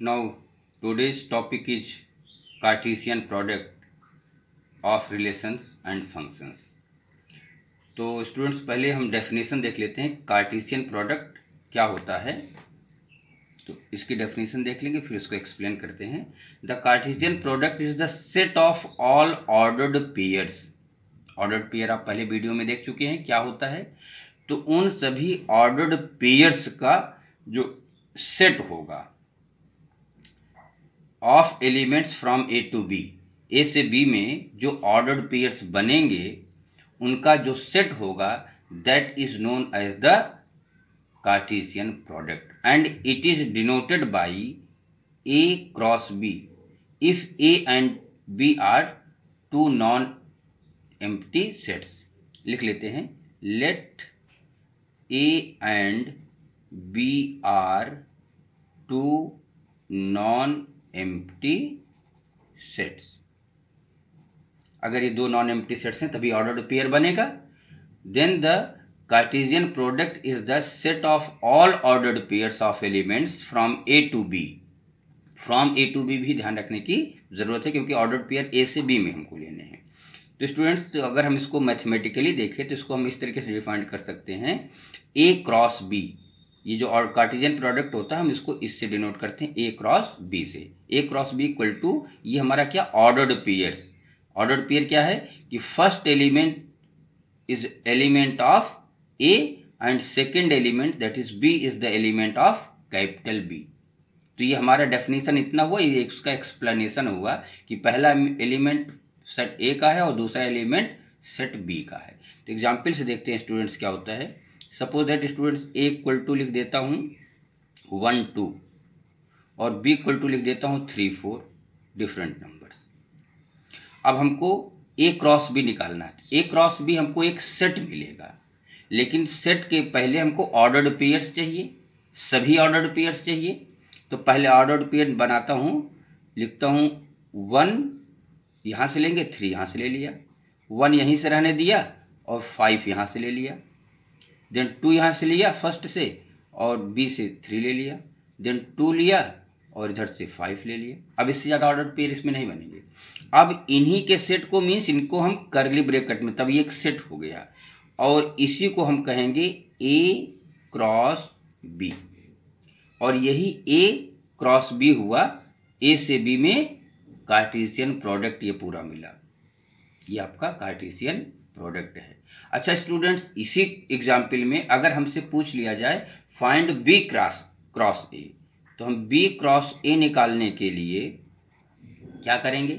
Now, today's topic is Cartesian product of relations and functions. तो students पहले हम definition देख लेते हैं कार्टिसियन प्रोडक्ट क्या होता है तो इसकी डेफिनेशन देख लेंगे फिर इसको एक्सप्लेन करते हैं the Cartesian product is the set of all ordered pairs ordered pair आप पहले वीडियो में देख चुके हैं क्या होता है तो उन सभी ऑर्डर्ड पेयर्स का जो सेट होगा of elements from A to B A से बी में जो ऑर्डर्ड पेयर्स बनेंगे उनका जो सेट होगा that is known as the Cartesian product and it is denoted by A cross B if A and B are two non empty sets लिख लेते हैं let A and B are two non empty sets अगर ये दो non empty sets हैं तभी ordered pair बनेगा then the Cartesian product is the set of all ordered pairs of elements from A to B from A to B भी ध्यान रखने की जरूरत है क्योंकि ऑर्डर्ड पेयर ए से बी में हमको लेने हैं तो स्टूडेंट्स तो अगर हम इसको मैथमेटिकली देखें तो इसको हम इस तरीके से डिफाइंड कर सकते हैं ए क्रॉस बी ये जो और कार्टिजन प्रोडक्ट होता है हम इसको इससे डिनोट करते हैं ए क्रॉस बी से A cross B equal to ये हमारा क्या ऑर्डर्ड पेयर्स ऑर्डर्ड पेयर क्या है कि first element is element of A and second element that is B is the element of capital B तो ये हमारा डेफिनेशन इतना हुआ ये उसका एक्सप्लेनेशन हुआ कि पहला एलिमेंट सेट ए का है और दूसरा एलिमेंट सेट बी का है तो एग्जाम्पल से देखते हैं स्टूडेंट्स क्या होता है suppose that students A equal to लिख देता हूँ वन टू और बी इक्वल टू लिख देता हूँ थ्री फोर डिफरेंट नंबर्स अब हमको ए क्रॉस बी निकालना है ए क्रॉस बी हमको एक सेट मिलेगा लेकिन सेट के पहले हमको ऑर्डर्ड पेयर्स चाहिए सभी ऑर्डर्ड पेयर्स चाहिए तो पहले ऑर्डर्ड पेयर बनाता हूँ लिखता हूँ वन यहाँ से लेंगे थ्री यहाँ से ले लिया वन यहीं से रहने दिया और फाइव यहाँ से ले लिया देन टू यहाँ से लिया फर्स्ट से और बी से थ्री ले लिया देन टू लिया और इधर से फाइव ले लिया अब इससे ज़्यादा ऑर्डर पेयर इसमें नहीं बनेंगे अब इन्हीं के सेट को मीन्स इनको हम करली ब्रेकट में तब ये एक सेट हो गया और इसी को हम कहेंगे ए क्रॉस बी और यही ए क्रॉस बी हुआ ए से बी में कार्टिसियन प्रोडक्ट ये पूरा मिला ये आपका कार्टिसियन प्रोडक्ट है अच्छा स्टूडेंट्स इसी एग्जाम्पल में अगर हमसे पूछ लिया जाए find B cross cross A तो हम बी क्रॉस ए निकालने के लिए क्या करेंगे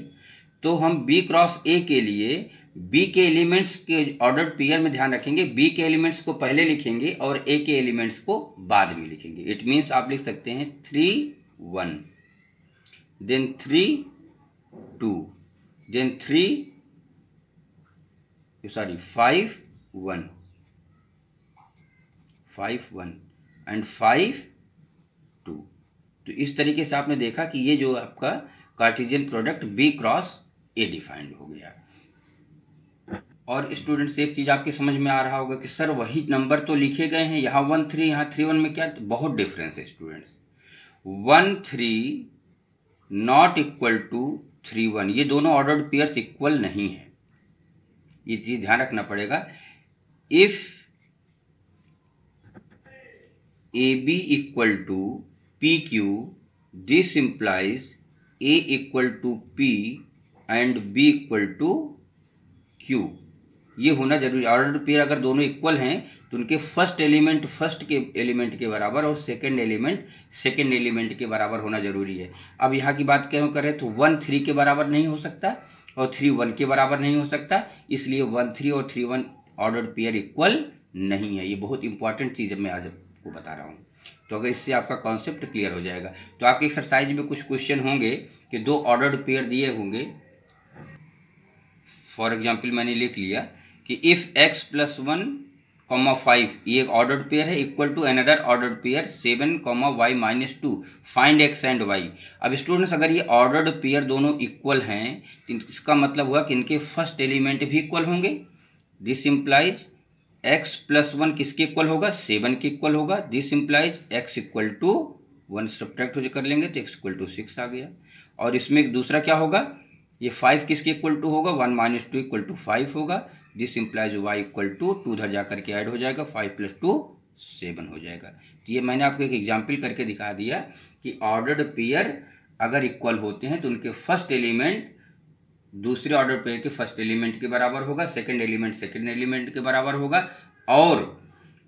तो हम बी क्रॉस ए के लिए बी के एलिमेंट्स के ऑर्डर पेयर में ध्यान रखेंगे बी के एलिमेंट्स को पहले लिखेंगे और ए के एलिमेंट्स को बाद में लिखेंगे इट मीन्स आप लिख सकते हैं three one then three two then three sorry five one five one and five two तो इस तरीके से आपने देखा कि ये जो आपका Cartesian product B cross A defined हो गया और स्टूडेंट्स एक चीज़ आपके समझ में आ रहा होगा कि सर वही नंबर तो लिखे गए हैं यहां वन थ्री यहां थ्री वन में क्या तो बहुत डिफरेंस है students one three not equal to three one ये दोनों ऑर्डर्ड पेयर्स इक्वल नहीं है ये चीज ध्यान रखना पड़ेगा if a b equal to p q this implies a equal to p and b equal to q ये होना जरूरी ऑर्डर पेयर अगर दोनों इक्वल हैं तो उनके फर्स्ट एलिमेंट फर्स्ट के एलिमेंट के बराबर और सेकंड एलिमेंट सेकंड एलिमेंट के बराबर होना जरूरी है अब यहाँ की बात क्यों करें तो वन थ्री के बराबर नहीं हो सकता और थ्री वन के बराबर नहीं हो सकता इसलिए वन थ्री और three one order pair equal नहीं है ये बहुत इंपॉर्टेंट चीज़ मैं आज आपको बता रहा हूँ तो अगर इससे आपका कॉन्सेप्ट क्लियर हो जाएगा तो आपके एक्सरसाइज में कुछ क्वेश्चन होंगे कि दो ऑर्डर पेयर दिए होंगे फॉर एग्जाम्पल मैंने लिख लिया कि if x plus one comma five ये एक ऑर्डर्ड पेयर है equal to another ordered pair seven comma y minus two find x and y अब स्टूडेंट्स अगर ये ऑर्डर्ड पेयर दोनों इक्वल हैं तो इसका मतलब हुआ कि इनके फर्स्ट एलिमेंट भी इक्वल होंगे this implies x plus one किसके इक्वल होगा सेवन के इक्वल होगा this implies x equal to one subtract हो कर लेंगे तो एक्स इक्वल टू सिक्स आ गया और इसमें दूसरा क्या होगा ये फाइव किसके इक्वल टू होगा one minus two equal to five होगा this implies y equal to two उधर जा करके ऐड हो जाएगा फाइव प्लस टू सेवन हो जाएगा तो ये मैंने आपको एक एग्जाम्पल करके दिखा दिया कि ऑर्डर्ड पेयर अगर इक्वल होते हैं तो उनके फर्स्ट एलिमेंट दूसरे ऑर्डर पेयर के फर्स्ट एलिमेंट के बराबर होगा सेकेंड एलिमेंट सेकेंड एलिमेंट के बराबर होगा और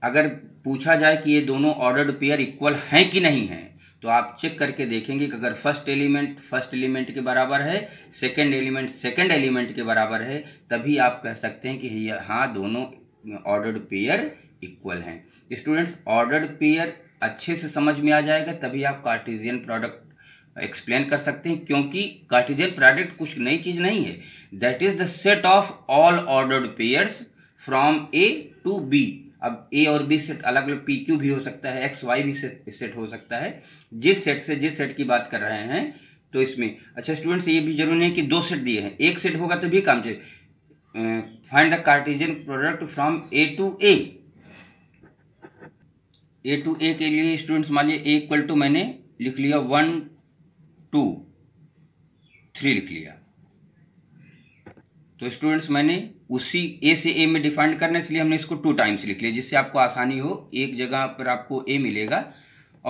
अगर पूछा जाए कि ये दोनों ऑर्डर्ड पेयर इक्वल हैं कि नहीं हैं तो आप चेक करके देखेंगे कि अगर फर्स्ट एलिमेंट फर्स्ट एलिमेंट के बराबर है सेकंड एलिमेंट सेकंड एलिमेंट के बराबर है तभी आप कह सकते हैं कि हाँ दोनों ऑर्डर्ड पेयर इक्वल हैं स्टूडेंट्स ऑर्डर्ड पेयर अच्छे से समझ में आ जाएगा तभी आप कार्टिजियन प्रोडक्ट एक्सप्लेन कर सकते हैं क्योंकि कार्टिजियन प्रोडक्ट कुछ नई चीज़ नहीं है that is the set of all ordered pairs from A to B अब ए और बी सेट अलग अलग पी क्यू भी हो सकता है एक्स वाई भी सेट, सेट हो सकता है जिस सेट से जिस सेट की बात कर रहे हैं तो इसमें अच्छा स्टूडेंट्स ये भी जरूरी है कि दो सेट दिए हैं एक सेट होगा तो भी काम चाहिए find the Cartesian product from A to A A to A के लिए स्टूडेंट्स मान लीजिए इक्वल टू मैंने लिख लिया वन टू थ्री लिख लिया तो स्टूडेंट्स मैंने उसी ए से ए में डिफाइंड करने इसलिए हमने इसको टू टाइम्स लिख लिया जिससे आपको आसानी हो एक जगह पर आपको ए मिलेगा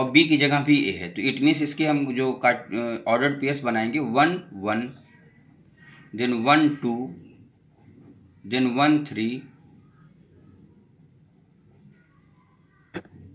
और बी की जगह भी ए है तो इट मीन्स इसके हम जो ऑर्डर पेयर्स uh, बनाएंगे one one then one two then one three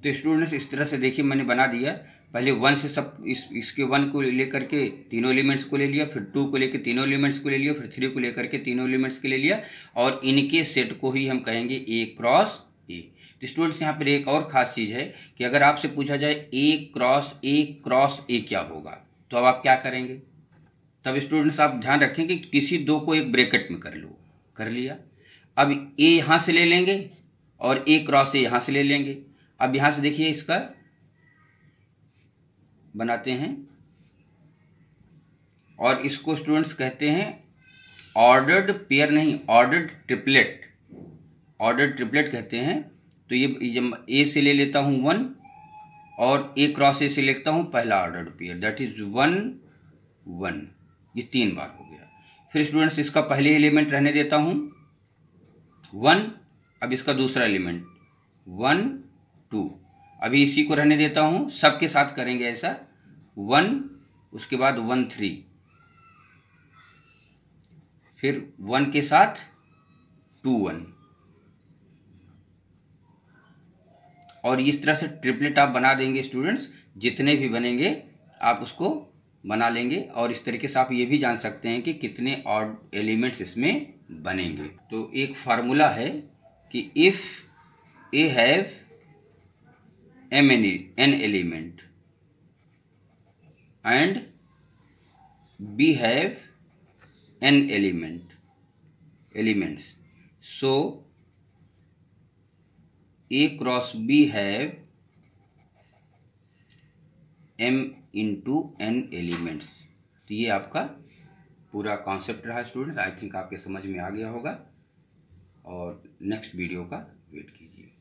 तो स्टूडेंट्स इस तरह से देखिए मैंने बना दिया पहले वन से सब इस इसके वन को लेकर के तीनों एलिमेंट्स को ले लिया फिर टू को लेकर तीनों एलिमेंट्स को ले लिया फिर थ्री को लेकर के तीनों एलिमेंट्स के ले लिया और इनके सेट को ही हम कहेंगे ए क्रॉस ए तो स्टूडेंट्स यहाँ पर एक और खास चीज़ है कि अगर आपसे पूछा जाए ए क्रॉस ए क्रॉस ए क्या होगा तो अब आप क्या करेंगे तब स्टूडेंट्स आप ध्यान रखें कि किसी दो को एक ब्रेकेट में कर लो कर लिया अब ए यहाँ से ले लेंगे और ए क्रॉस ए यहाँ से ले लेंगे अब यहाँ से देखिए इसका बनाते हैं और इसको स्टूडेंट्स कहते हैं ऑर्डर्ड पेयर नहीं ऑर्डर्ड ट्रिपलेट ऑर्डर्ड ट्रिपलेट कहते हैं तो ये जब ए से ले लेता हूँ वन और ए क्रॉस ए से लेता हूँ पहला ordered pair that is one one ये तीन बार हो गया फिर स्टूडेंट्स इसका पहले एलिमेंट रहने देता हूँ वन अब इसका दूसरा एलिमेंट वन टू अभी इसी को रहने देता हूँ सबके साथ करेंगे ऐसा वन उसके बाद वन थ्री फिर वन के साथ टू वन और इस तरह से ट्रिपलेट आप बना देंगे स्टूडेंट्स जितने भी बनेंगे आप उसको बना लेंगे और इस तरीके से आप ये भी जान सकते हैं कि कितने और एलिमेंट्स इसमें बनेंगे तो एक फार्मूला है कि if A have m n n element and B have n element elements so A cross B have m into n elements ये आपका पूरा कॉन्सेप्ट रहा स्टूडेंट्स आई थिंक आपके समझ में आ गया होगा और नेक्स्ट वीडियो का वेट कीजिए